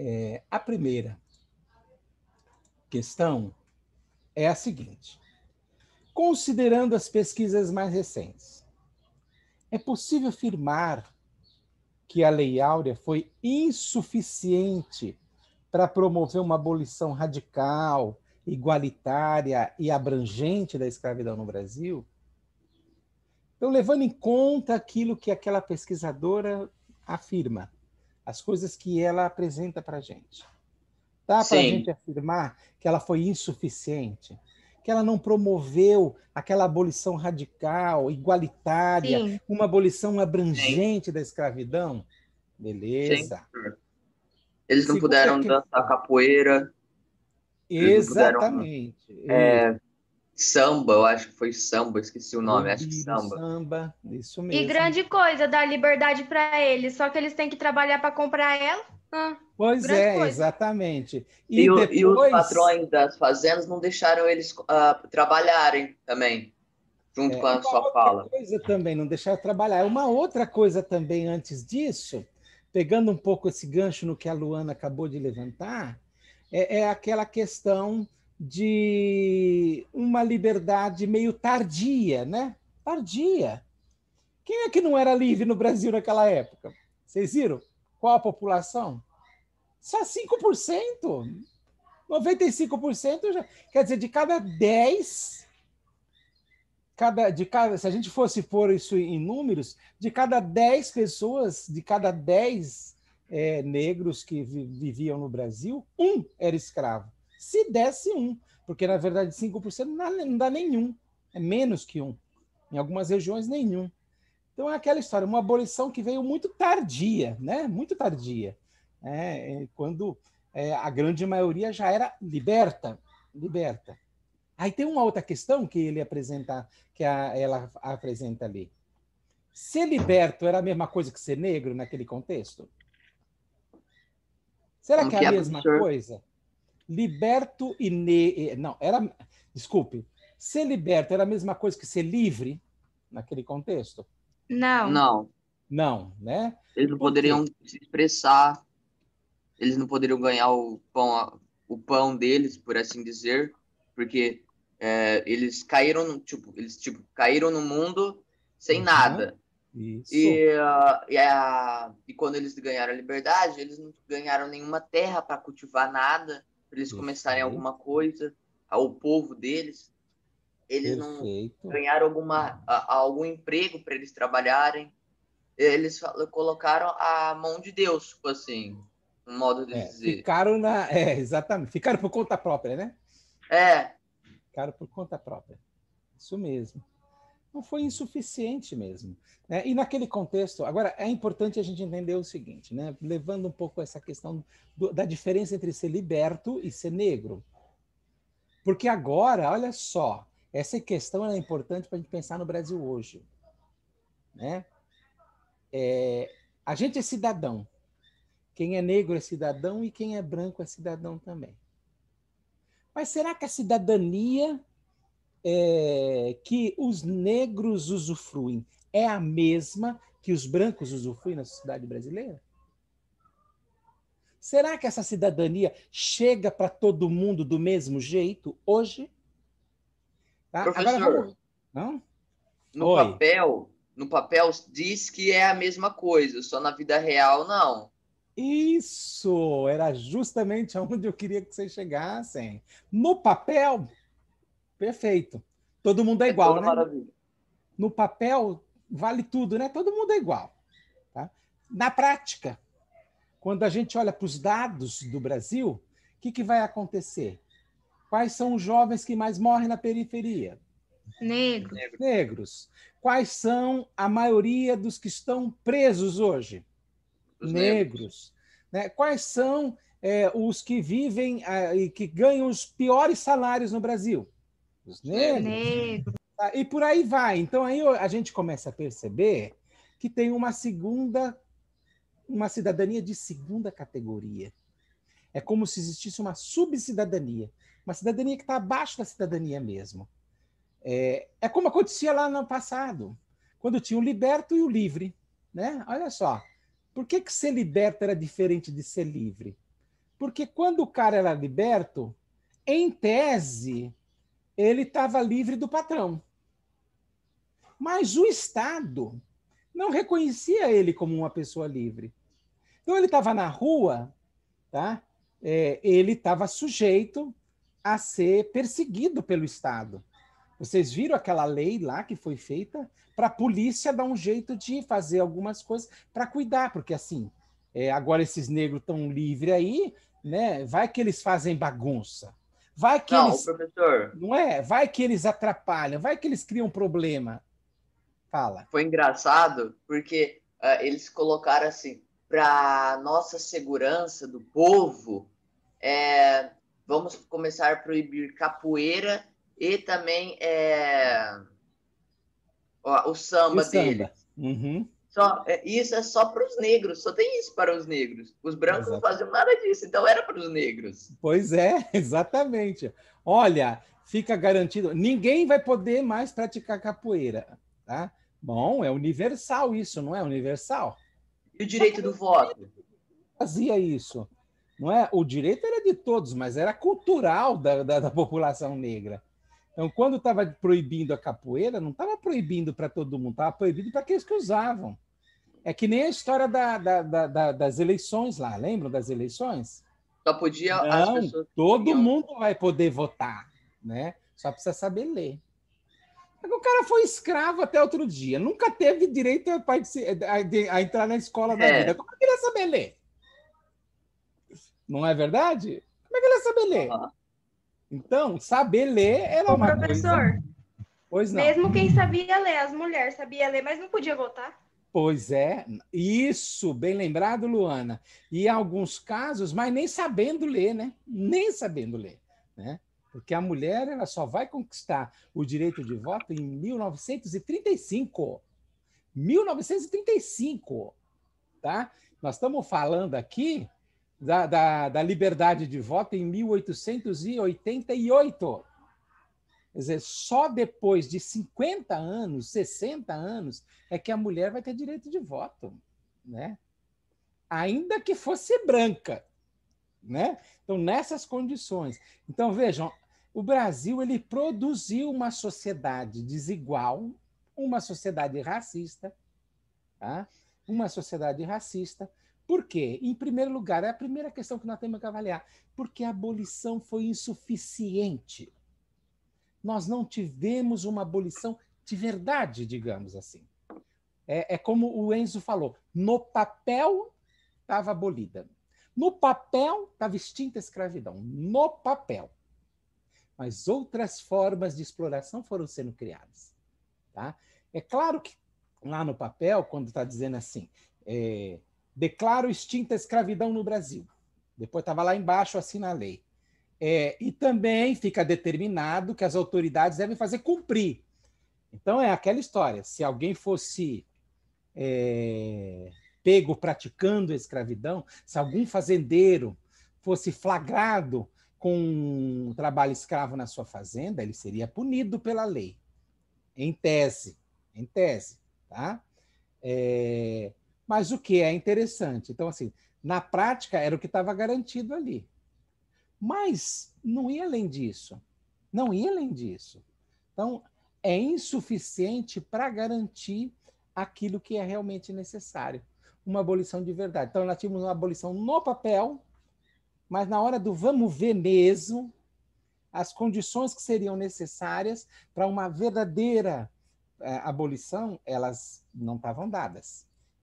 É, a primeira questão é a seguinte: considerando as pesquisas mais recentes, é possível afirmar que a Lei Áurea foi insuficiente para promover uma abolição radical, igualitária e abrangente da escravidão no Brasil? Então, levando em conta aquilo que aquela pesquisadora afirma, as coisas que ela apresenta para a gente. Dá para a gente afirmar que ela foi insuficiente, que ela não promoveu aquela abolição radical, igualitária, Sim. uma abolição abrangente Sim. da escravidão? Beleza. Sim. Eles não Segundo puderam que... dançar capoeira. Exatamente. Puderam, é, Samba, eu acho que foi samba, esqueci o nome, acho que samba. Samba, isso mesmo. E grande coisa, dar liberdade para eles, só que eles têm que trabalhar para comprar ela. Ah, pois é, coisa. exatamente. E, e, depois... e, os patrões das fazendas não deixaram eles uh, trabalharem também, junto é, com a sua fala. coisa também, não deixaram trabalhar. É uma outra coisa também antes disso, pegando um pouco esse gancho no que a Luana acabou de levantar, é, é aquela questão de uma liberdade meio tardia, né? Tardia. Quem é que não era livre no Brasil naquela época? Vocês viram? Qual a população? Só 5%. 95% já. Quer dizer, de cada 10, cada, de cada, se a gente fosse pôr isso em números, de cada 10 pessoas, de cada 10 é, eh, negros que viviam no Brasil, um era escravo se desse um, porque na verdade 5% não dá nenhum, é menos que um. Em algumas regiões, nenhum. Então é aquela história, uma abolição que veio muito tardia, né? Muito tardia. Né? é, quando é, a grande maioria já era liberta, liberta. Aí tem uma outra questão que ele apresenta, que a, ela apresenta ali. Ser liberto era a mesma coisa que ser negro naquele contexto? Será que é a mesma coisa? liberto e ne... não era, desculpe, ser liberto era a mesma coisa que ser livre naquele contexto? Não. Não. Não, né? Eles não poderiam se expressar. Eles não poderiam ganhar o pão, o pão deles, por assim dizer, porque é, eles caíram no tipo, eles tipo caíram no mundo sem uhum. nada. Isso. E, uh, e, a, e quando eles ganharam a liberdade, eles não ganharam nenhuma terra para cultivar nada para eles começarem alguma coisa, ao povo deles. Eles Perfeito. não ganharam alguma, algum emprego para eles trabalharem. Eles colocaram a mão de Deus, tipo assim, no modo de é, dizer. Ficaram na. É, exatamente. Ficaram por conta própria, né? É. Ficaram por conta própria. Isso mesmo não foi insuficiente mesmo. Né? E naquele contexto, agora é importante a gente entender o seguinte, né? levando um pouco essa questão do, da diferença entre ser liberto e ser negro. Porque agora, olha só, essa questão é importante para a gente pensar no Brasil hoje. Né? É, a gente é cidadão. Quem é negro é cidadão e quem é branco é cidadão também. Mas será que a cidadania é, que os negros usufruem é a mesma que os brancos usufruem na sociedade brasileira? Será que essa cidadania chega para todo mundo do mesmo jeito hoje? Tá? Agora vamos... Não? No Oi. papel, no papel diz que é a mesma coisa, só na vida real não. Isso era justamente aonde eu queria que vocês chegassem. No papel, Perfeito. Todo mundo é, é igual, né? Maravilha. No papel, vale tudo, né? Todo mundo é igual. Tá? Na prática, quando a gente olha para os dados do Brasil, o que, que vai acontecer? Quais são os jovens que mais morrem na periferia? Negros. Negros. Quais são a maioria dos que estão presos hoje? Os negros. Né? Quais são é, os que vivem eh, e que ganham os piores salários no Brasil? negros. negros. Tá, e por aí vai. Então aí a gente começa a perceber que tem uma segunda, uma cidadania de segunda categoria. É como se existisse uma subcidadania, uma cidadania que está abaixo da cidadania mesmo. É, é como acontecia lá no passado, quando tinha o liberto e o livre. Né? Olha só, por que, que ser liberto era diferente de ser livre? Porque quando o cara era liberto, em tese, ele estava livre do patrão. Mas o Estado não reconhecia ele como uma pessoa livre. Então ele estava na rua, tá? É, ele estava sujeito a ser perseguido pelo Estado. Vocês viram aquela lei lá que foi feita para a polícia dar um jeito de fazer algumas coisas para cuidar, porque assim, é, agora esses negros estão livres aí, né? Vai que eles fazem bagunça. Vai que não, eles. Professor. Não é? Vai que eles atrapalham, vai que eles criam um problema. Fala. Foi engraçado porque uh, eles colocaram assim: para nossa segurança do povo, é, vamos começar a proibir capoeira e também é, ó, o samba, o samba. dele. Uhum. Só, é, isso é só para os negros, só tem isso para os negros. Os brancos Exato. não faziam nada disso, então era para os negros. Pois é, exatamente. Olha, fica garantido, ninguém vai poder mais praticar capoeira, tá? Bom, é universal isso, não é universal? E o direito do voto? Fazia isso, não é? O direito era de todos, mas era cultural da, da, da população negra. Então, quando estava proibindo a capoeira, não estava proibindo para todo mundo, estava proibido para aqueles que usavam. É que nem a história da, da, da, das eleições lá, lembram das eleições? Só podia não, as pessoas. Todo mundo vai poder votar, né? Só precisa saber ler. O cara foi escravo até outro dia, nunca teve direito a, a, a entrar na escola da é. vida. Como é que ele ia saber ler? Não é verdade? Como é que ele ia saber ler? Uhum. Então, saber ler era Ô, uma professor, coisa... Pois não. Mesmo quem sabia ler, as mulheres sabiam ler, mas não podia votar. Pois é, isso, bem lembrado, Luana. E alguns casos, mas nem sabendo ler, né? Nem sabendo ler, né? Porque a mulher ela só vai conquistar o direito de voto em 1935. 1935, tá? Nós estamos falando aqui da, da, da liberdade de voto em 1888. Quer dizer, só depois de 50 anos, 60 anos, é que a mulher vai ter direito de voto, né? Ainda que fosse branca, né? Então, nessas condições. Então, vejam, o Brasil ele produziu uma sociedade desigual, uma sociedade racista, tá? uma sociedade racista, por quê? Em primeiro lugar, é a primeira questão que nós temos que avaliar, porque a abolição foi insuficiente. Nós não tivemos uma abolição de verdade, digamos assim. É, é como o Enzo falou: no papel estava abolida. No papel estava extinta a escravidão. No papel. Mas outras formas de exploração foram sendo criadas. Tá? É claro que lá no papel, quando está dizendo assim, é, Declaro extinta a escravidão no Brasil. Depois estava lá embaixo, assina a lei. É, e também fica determinado que as autoridades devem fazer cumprir. Então é aquela história: se alguém fosse é, pego praticando a escravidão, se algum fazendeiro fosse flagrado com um trabalho escravo na sua fazenda, ele seria punido pela lei. Em tese, em tese, tá? É, mas o que é interessante? Então, assim, na prática era o que estava garantido ali. Mas não ia além disso. Não ia além disso. Então, é insuficiente para garantir aquilo que é realmente necessário. Uma abolição de verdade. Então, nós tínhamos uma abolição no papel, mas na hora do vamos ver mesmo, as condições que seriam necessárias para uma verdadeira eh, abolição, elas não estavam dadas.